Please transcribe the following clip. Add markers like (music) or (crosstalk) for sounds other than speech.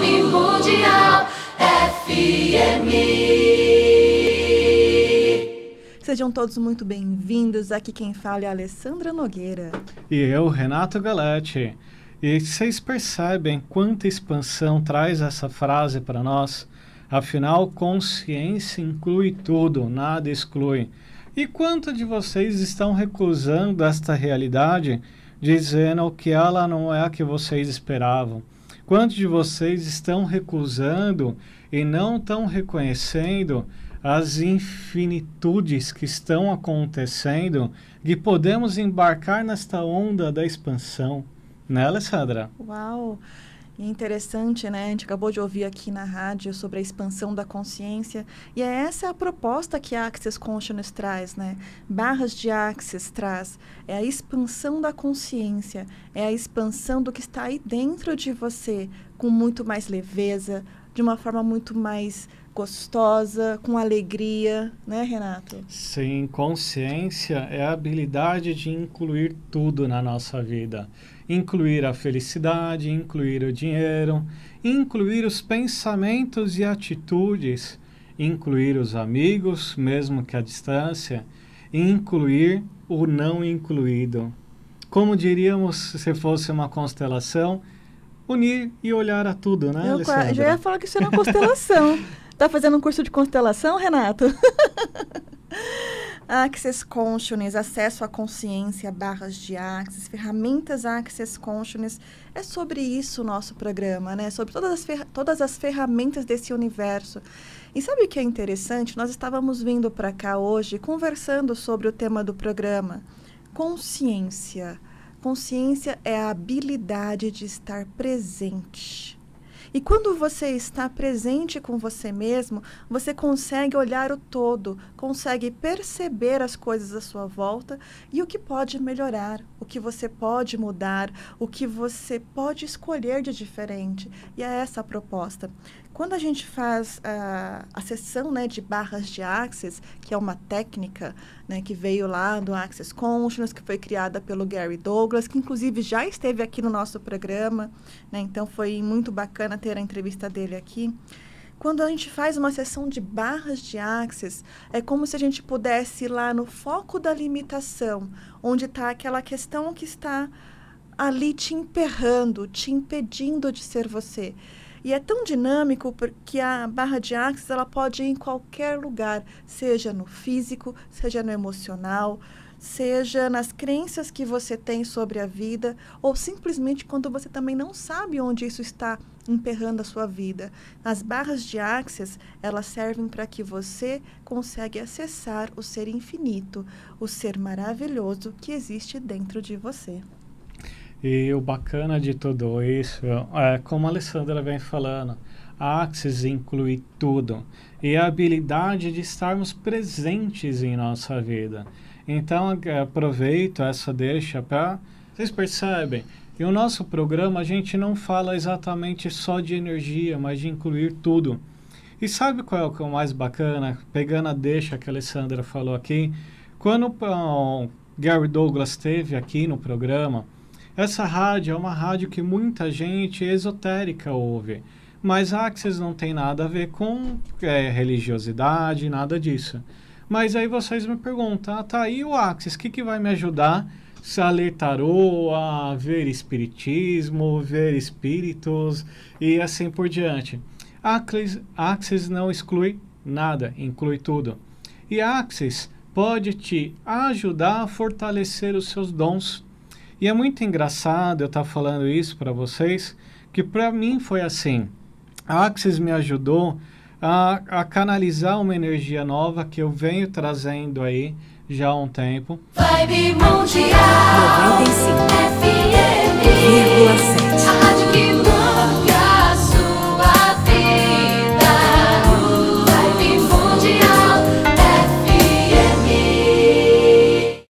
vir Mundial FM. Sejam todos muito bem-vindos. Aqui quem fala é a Alessandra Nogueira. E eu, Renato Galetti. E vocês percebem quanta expansão traz essa frase para nós? Afinal, consciência inclui tudo, nada exclui. E quanto de vocês estão recusando esta realidade, dizendo que ela não é a que vocês esperavam? Quantos de vocês estão recusando e não estão reconhecendo as infinitudes que estão acontecendo e podemos embarcar nesta onda da expansão? Né, Alessandra? Uau! E é interessante, né? A gente acabou de ouvir aqui na rádio sobre a expansão da consciência. E é essa a proposta que a Axis Consciousness traz, né? Barras de Axis traz. É a expansão da consciência. É a expansão do que está aí dentro de você, com muito mais leveza, de uma forma muito mais gostosa, com alegria, né, Renato? Sim, consciência é a habilidade de incluir tudo na nossa vida. Incluir a felicidade, incluir o dinheiro, incluir os pensamentos e atitudes, incluir os amigos, mesmo que à distância, e incluir o não incluído. Como diríamos se fosse uma constelação, unir e olhar a tudo, né? Eu Alessandra? já ia falar que isso era uma constelação. (laughs) Tá fazendo um curso de constelação, Renato? (laughs) Access Consciousness, acesso à consciência, barras de Access, ferramentas Access Consciousness. É sobre isso o nosso programa, né? Sobre todas as, todas as ferramentas desse universo. E sabe o que é interessante? Nós estávamos vindo para cá hoje conversando sobre o tema do programa. Consciência. Consciência é a habilidade de estar presente e quando você está presente com você mesmo, você consegue olhar o todo, consegue perceber as coisas à sua volta e o que pode melhorar, o que você pode mudar, o que você pode escolher de diferente. E é essa a proposta. Quando a gente faz uh, a sessão né, de barras de Axis, que é uma técnica né, que veio lá do Axis Consciousness, que foi criada pelo Gary Douglas, que inclusive já esteve aqui no nosso programa, né, então foi muito bacana ter a entrevista dele aqui. Quando a gente faz uma sessão de barras de axis, é como se a gente pudesse ir lá no foco da limitação, onde está aquela questão que está ali te emperrando, te impedindo de ser você. E é tão dinâmico porque a barra de axis ela pode ir em qualquer lugar, seja no físico, seja no emocional, seja nas crenças que você tem sobre a vida, ou simplesmente quando você também não sabe onde isso está emperrando a sua vida. As barras de axis, elas servem para que você consiga acessar o ser infinito, o ser maravilhoso que existe dentro de você. E o bacana de tudo isso é, como a Alessandra vem falando, a Axis inclui tudo e a habilidade de estarmos presentes em nossa vida. Então, é, aproveito essa deixa para. Vocês percebem? E o nosso programa a gente não fala exatamente só de energia, mas de incluir tudo. E sabe qual é o é o mais bacana? Pegando a deixa que a Alessandra falou aqui, quando o Gary Douglas esteve aqui no programa, essa rádio é uma rádio que muita gente esotérica ouve, mas a Axis não tem nada a ver com é, religiosidade, nada disso. Mas aí vocês me perguntam, ah, tá aí o Axis, o que, que vai me ajudar se a ler tarô, a ver espiritismo, ver espíritos e assim por diante? Axis, Axis não exclui nada, inclui tudo. E Axis pode te ajudar a fortalecer os seus dons e é muito engraçado eu estar tá falando isso para vocês, que para mim foi assim. A Axis me ajudou a, a, canalizar uma energia nova que eu venho trazendo aí já há um tempo. Vibe Mundial 95 FM A Rádio